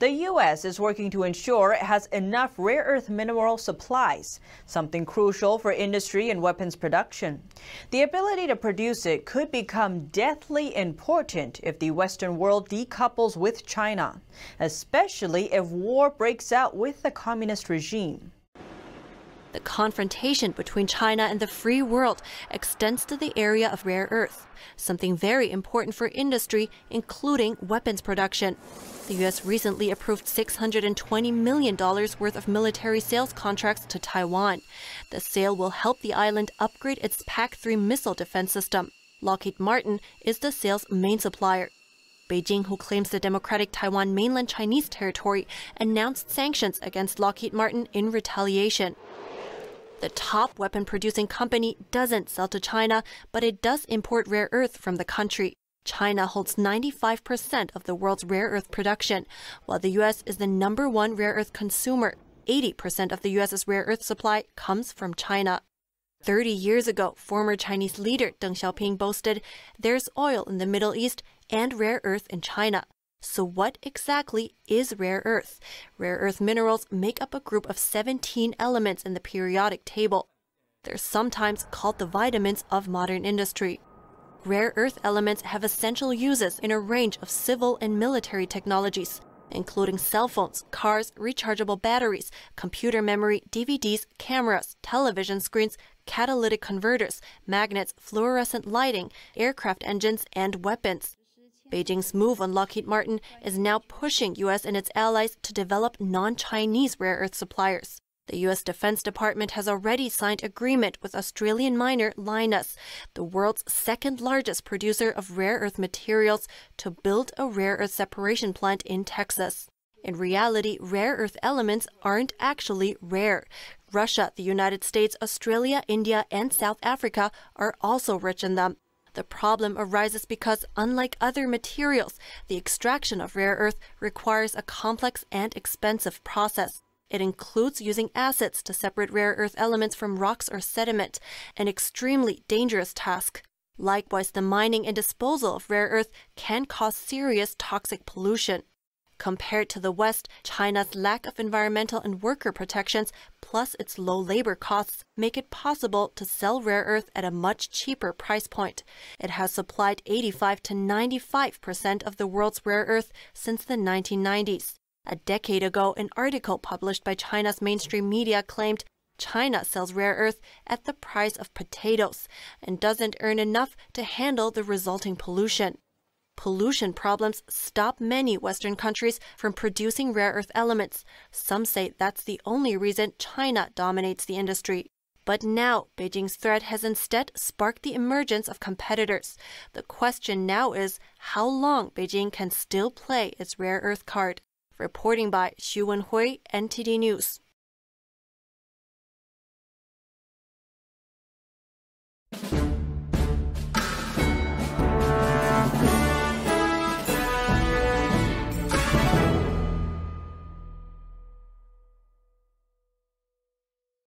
The U.S. is working to ensure it has enough rare earth mineral supplies, something crucial for industry and weapons production. The ability to produce it could become deathly important if the Western world decouples with China, especially if war breaks out with the communist regime. The confrontation between China and the free world extends to the area of rare earth, something very important for industry, including weapons production. The U.S. recently approved $620 million worth of military sales contracts to Taiwan. The sale will help the island upgrade its PAC 3 missile defense system. Lockheed Martin is the sale's main supplier. Beijing, who claims the Democratic Taiwan mainland Chinese territory, announced sanctions against Lockheed Martin in retaliation. The top weapon producing company doesn't sell to China, but it does import rare earth from the country. China holds 95% of the world's rare earth production, while the U.S. is the number one rare earth consumer. 80% of the U.S.'s rare earth supply comes from China. 30 years ago, former Chinese leader Deng Xiaoping boasted, There's oil in the Middle East and rare earth in China. So, what exactly is rare earth? Rare earth minerals make up a group of 17 elements in the periodic table. They're sometimes called the vitamins of modern industry. Rare earth elements have essential uses in a range of civil and military technologies, including cell phones, cars, rechargeable batteries, computer memory, DVDs, cameras, television screens, catalytic converters, magnets, fluorescent lighting, aircraft engines, and weapons. Beijing's move on Lockheed Martin is now pushing U.S. and its allies to develop non Chinese rare earth suppliers. The U.S. Defense Department has already signed agreement with Australian miner Linus, the world's second largest producer of rare earth materials, to build a rare earth separation plant in Texas. In reality, rare earth elements aren't actually rare. Russia, the United States, Australia, India, and South Africa are also rich in them. The problem arises because, unlike other materials, the extraction of rare earth requires a complex and expensive process. It includes using acids to separate rare earth elements from rocks or sediment, an extremely dangerous task. Likewise, the mining and disposal of rare earth can cause serious toxic pollution. Compared to the West, China's lack of environmental and worker protections, plus its low labor costs, make it possible to sell rare earth at a much cheaper price point. It has supplied 85 to 95 percent of the world's rare earth since the 1990s. A decade ago, an article published by China's mainstream media claimed China sells rare earth at the price of potatoes and doesn't earn enough to handle the resulting pollution pollution problems stop many Western countries from producing rare earth elements. Some say that's the only reason China dominates the industry. But now, Beijing's threat has instead sparked the emergence of competitors. The question now is how long Beijing can still play its rare earth card. Reporting by Xu Wenhui, NTD News.